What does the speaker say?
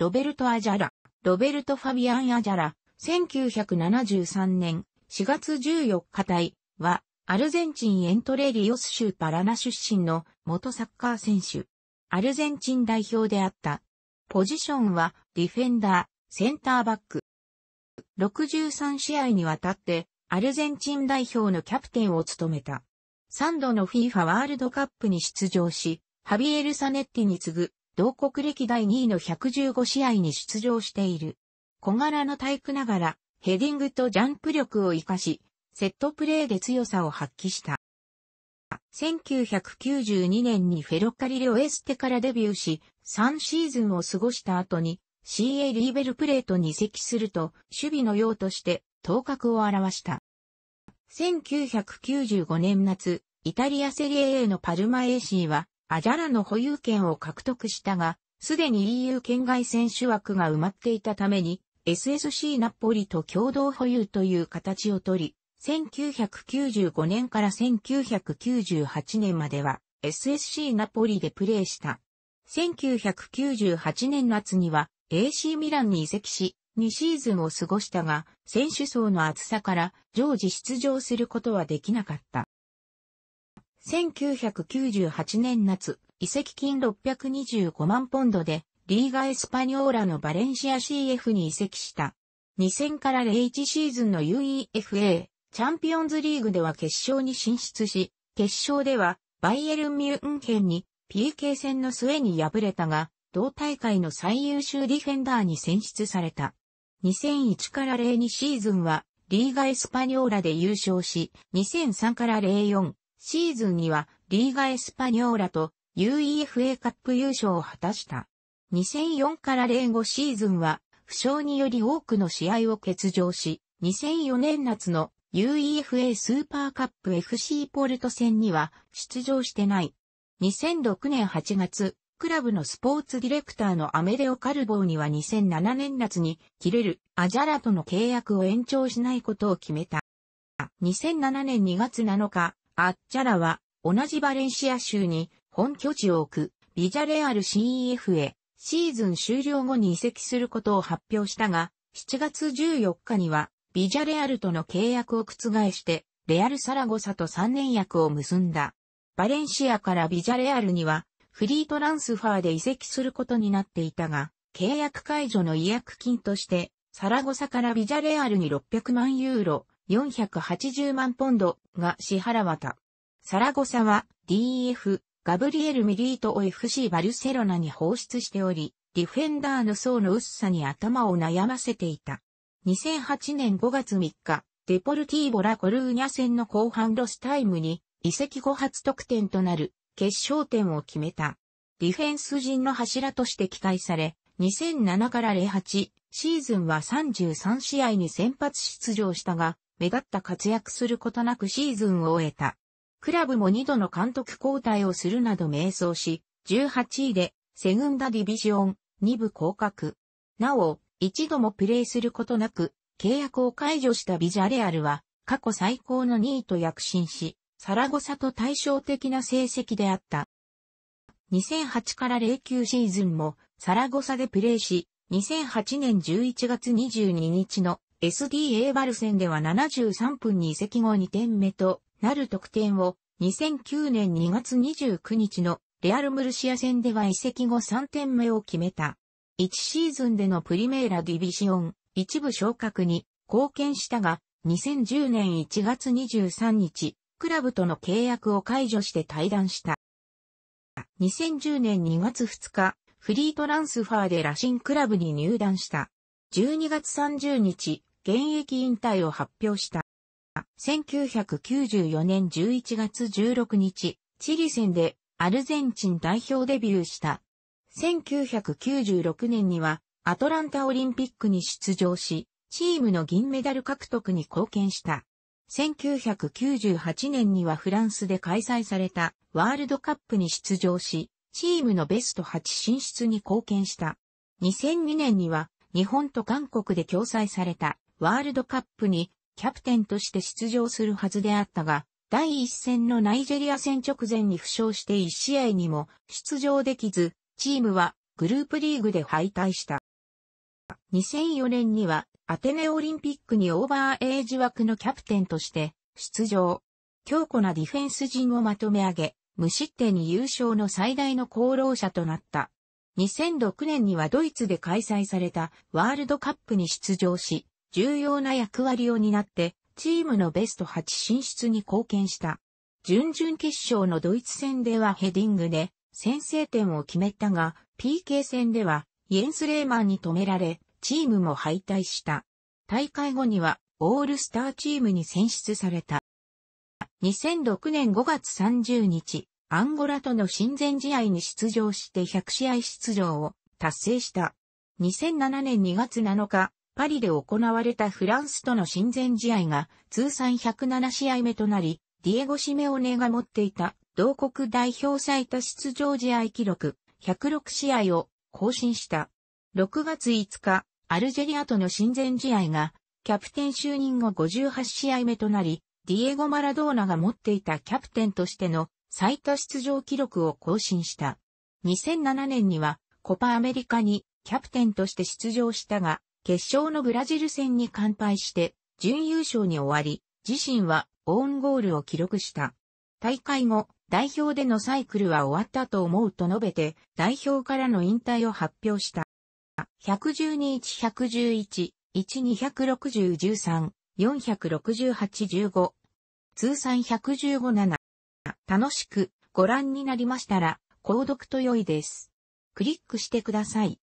ロベルト・アジャラ、ロベルト・ファビアン・アジャラ、1973年4月14日隊は、アルゼンチンエントレリオス州パラナ出身の元サッカー選手。アルゼンチン代表であった。ポジションはディフェンダー、センターバック。63試合にわたってアルゼンチン代表のキャプテンを務めた。3度の FIFA ワールドカップに出場し、ハビエル・サネッティに次ぐ同国歴代2位の115試合に出場している。小柄の体育ながら、ヘディングとジャンプ力を活かし、セットプレーで強さを発揮した。1992年にフェロカリレオエステからデビューし、3シーズンを過ごした後に CA リーベルプレートに移籍すると、守備の用として頭角を現した。1995年夏、イタリアセリエ A のパルマ AC は、アジャラの保有権を獲得したが、すでに EU 県外選手枠が埋まっていたために、SSC ナポリと共同保有という形をとり、1995年から1998年までは SSC ナポリでプレーした。1998年夏には AC ミランに移籍し、2シーズンを過ごしたが、選手層の厚さから常時出場することはできなかった。1998年夏、移籍金625万ポンドで、リーガ・エスパニョーラのバレンシア CF に移籍した。2000から01シーズンの UEFA チャンピオンズリーグでは決勝に進出し、決勝ではバイエルン・ミュンヘンに PK 戦の末に敗れたが、同大会の最優秀ディフェンダーに選出された。2001から02シーズンはリーガ・エスパニョーラで優勝し、2003から04、シーズンにはリーガエスパニョーラと UEFA カップ優勝を果たした。2004から05シーズンは負傷により多くの試合を欠場し、2004年夏の UEFA スーパーカップ FC ポルト戦には出場してない。2006年8月、クラブのスポーツディレクターのアメデオ・カルボーには2007年夏に切れるアジャラとの契約を延長しないことを決めた。2007年2月7日、アッチャラは、同じバレンシア州に本拠地を置くビジャレアル CEF へシーズン終了後に移籍することを発表したが、7月14日にはビジャレアルとの契約を覆して、レアルサラゴサと3年約を結んだ。バレンシアからビジャレアルにはフリートランスファーで移籍することになっていたが、契約解除の違約金として、サラゴサからビジャレアルに600万ユーロ、480万ポンド、が支払わた。サラゴサは DF、ガブリエル・ミリートを FC バルセロナに放出しており、ディフェンダーの層の薄さに頭を悩ませていた。2008年5月3日、デポルティーボラ・コルーニャ戦の後半ロスタイムに、移籍後初得点となる決勝点を決めた。ディフェンス陣の柱として期待され、2007から08シーズンは33試合に先発出場したが、目立った活躍することなくシーズンを終えた。クラブも2度の監督交代をするなど迷走し、18位でセグンダディビジョン2部降格。なお、一度もプレーすることなく、契約を解除したビジャレアルは、過去最高の2位と躍進し、サラゴサと対照的な成績であった。2008から09シーズンもサラゴサでプレーし、2008年11月22日の SDA バル戦では73分に移籍後2点目となる得点を2009年2月29日のレアル・ムルシア戦では移籍後3点目を決めた。1シーズンでのプリメーラ・ディビジオン一部昇格に貢献したが、2010年1月23日、クラブとの契約を解除して退団した。2010年2月2日、フリートランスファーでラシンクラブに入団した。12月30日、現役引退を発表した。1994年11月16日、チリ戦でアルゼンチン代表デビューした。1996年にはアトランタオリンピックに出場し、チームの銀メダル獲得に貢献した。1998年にはフランスで開催されたワールドカップに出場し、チームのベスト8進出に貢献した。2002年には日本と韓国で共催されたワールドカップにキャプテンとして出場するはずであったが、第一戦のナイジェリア戦直前に負傷して1試合にも出場できず、チームはグループリーグで敗退した。2004年にはアテネオリンピックにオーバーエイジ枠のキャプテンとして出場。強固なディフェンス陣をまとめ上げ、無失点に優勝の最大の功労者となった。2006年にはドイツで開催されたワールドカップに出場し、重要な役割を担って、チームのベスト8進出に貢献した。準々決勝のドイツ戦ではヘディングで先制点を決めたが、PK 戦ではイエンス・レーマンに止められ、チームも敗退した。大会後にはオールスターチームに選出された。2006年5月30日、アンゴラとの親善試合に出場して100試合出場を達成した。2007年2月7日、パリで行われたフランスとの親善試合が通算107試合目となり、ディエゴ・シメオネが持っていた同国代表最多出場試合記録106試合を更新した。6月5日、アルジェリアとの親善試合がキャプテン就任後58試合目となり、ディエゴ・マラドーナが持っていたキャプテンとしての最多出場記録を更新した。2007年にはコパアメリカにキャプテンとして出場したが、決勝のブラジル戦に完敗して、準優勝に終わり、自身はオウンゴールを記録した。大会後、代表でのサイクルは終わったと思うと述べて、代表からの引退を発表した。112-111、1260-13、468-15、通算115-7。楽しくご覧になりましたら、購読と良いです。クリックしてください。